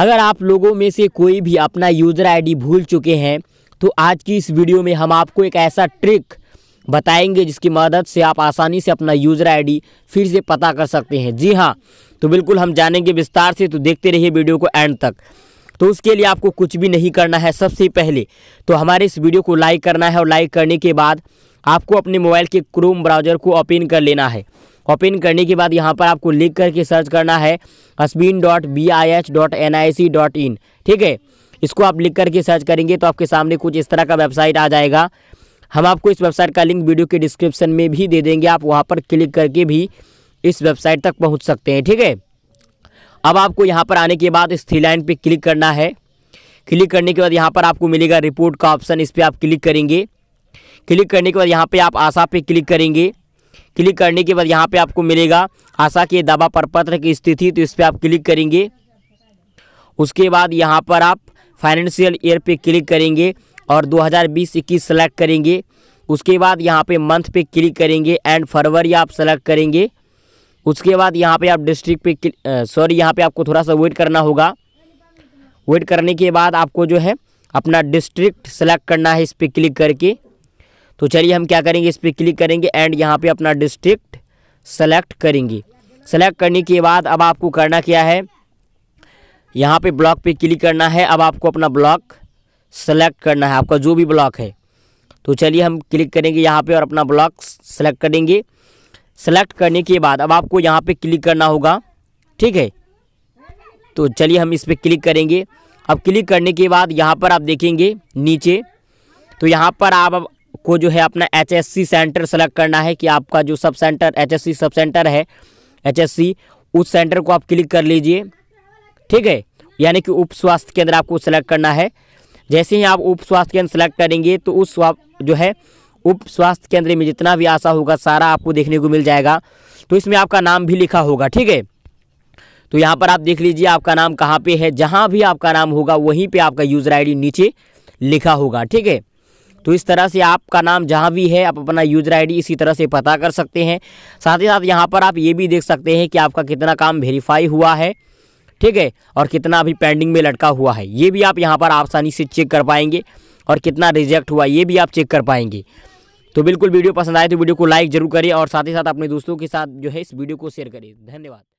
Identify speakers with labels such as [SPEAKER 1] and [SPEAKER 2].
[SPEAKER 1] अगर आप लोगों में से कोई भी अपना यूज़र आईडी भूल चुके हैं तो आज की इस वीडियो में हम आपको एक ऐसा ट्रिक बताएंगे जिसकी मदद से आप आसानी से अपना यूज़र आईडी फिर से पता कर सकते हैं जी हाँ तो बिल्कुल हम जानेंगे विस्तार से तो देखते रहिए वीडियो को एंड तक तो उसके लिए आपको कुछ भी नहीं करना है सबसे पहले तो हमारे इस वीडियो को लाइक करना है और लाइक करने के बाद आपको अपने मोबाइल के क्रोम ब्राउज़र को ओपन कर लेना है कॉपी इन करने के बाद यहाँ पर आपको लिख करके सर्च करना है हसबीन dot B I H dot N I C dot in ठीक है इसको आप लिख करके सर्च करेंगे तो आपके सामने कुछ इस तरह का वेबसाइट आ जाएगा हम आपको इस वेबसाइट का लिंक वीडियो के डिस्क्रिप्शन में भी दे देंगे आप वहाँ पर क्लिक करके भी इस वेबसाइट तक पहुँच सकते हैं ठीक है अब आपको यहाँ पर आने के बाद इस थ्री लाइन पर क्लिक करना है क्लिक करने के बाद यहाँ पर आपको मिलेगा रिपोर्ट का ऑप्शन इस पर आप क्लिक करेंगे क्लिक करने के बाद यहाँ पे आप आशा पे क्लिक करेंगे क्लिक करने के बाद यहाँ पे आपको मिलेगा आशा के दावा प्रपत्र की स्थिति तो इस पर आप क्लिक करेंगे उसके बाद यहाँ पर आप फाइनेंशियल ईयर पे क्लिक करेंगे और 2020 इक्कीस सेलेक्ट करेंगे उसके बाद यहाँ पे मंथ पे क्लिक करेंगे एंड फरवरी आप सेलेक्ट करेंगे उसके बाद यहाँ पे आप डिस्ट्रिक्ट पे सॉरी यहाँ पे आपको थोड़ा सा वेट करना होगा वेट करने के बाद आपको जो है अपना डिस्ट्रिक्ट सेलेक्ट करना है इस पर क्लिक करके तो चलिए हम क्या करेंगे इस पर क्लिक करेंगे एंड यहाँ पे अपना डिस्ट्रिक्ट सेलेक्ट करेंगे सेलेक्ट करने के बाद अब आपको करना क्या है यहाँ पे ब्लॉक पे क्लिक करना है अब आपको अपना ब्लॉक सेलेक्ट करना है आपका जो भी ब्लॉक है तो चलिए हम क्लिक करेंगे यहाँ पे और अपना ब्लॉक सेलेक्ट करेंगे सेलेक्ट करने के बाद अब आपको यहाँ पे क्लिक करना होगा ठीक है तो चलिए हम इस पर क्लिक करेंगे अब क्लिक करने के बाद यहाँ पर आप देखेंगे नीचे तो यहाँ पर आप आपको जो है अपना एच सेंटर सेलेक्ट करना है कि आपका जो sub centre H sub centre है एच उस सेंटर को आप क्लिक कर लीजिए ठीक है यानी कि उप स्वास्थ्य केंद्र आपको सेलेक्ट करना है जैसे ही आप उप स्वास्थ्य केंद्र सेलेक्ट करेंगे तो उस जो है उप स्वास्थ्य केंद्र में जितना भी आशा होगा सारा आपको देखने को मिल जाएगा तो इसमें आपका नाम भी लिखा होगा ठीक है तो यहाँ पर आप देख लीजिए आपका नाम कहाँ पे है जहाँ भी आपका नाम होगा वहीं पे आपका यूज़र आईडी नीचे लिखा होगा ठीक है तो इस तरह से आपका नाम जहाँ भी है आप अपना यूज़र आईडी इसी तरह से पता कर सकते हैं साथ ही साथ यहाँ पर आप ये भी देख सकते हैं कि आपका कितना काम वेरीफाई हुआ है ठीक है और कितना अभी पेंडिंग में लटका हुआ है ये भी आप यहाँ पर आसानी से चेक कर पाएंगे और कितना रिजेक्ट हुआ ये भी आप चेक कर पाएंगे तो बिल्कुल वीडियो पसंद आए तो वीडियो को लाइक जरूर करें और साथ ही साथ अपने दोस्तों के साथ जो है इस वीडियो को शेयर करें धन्यवाद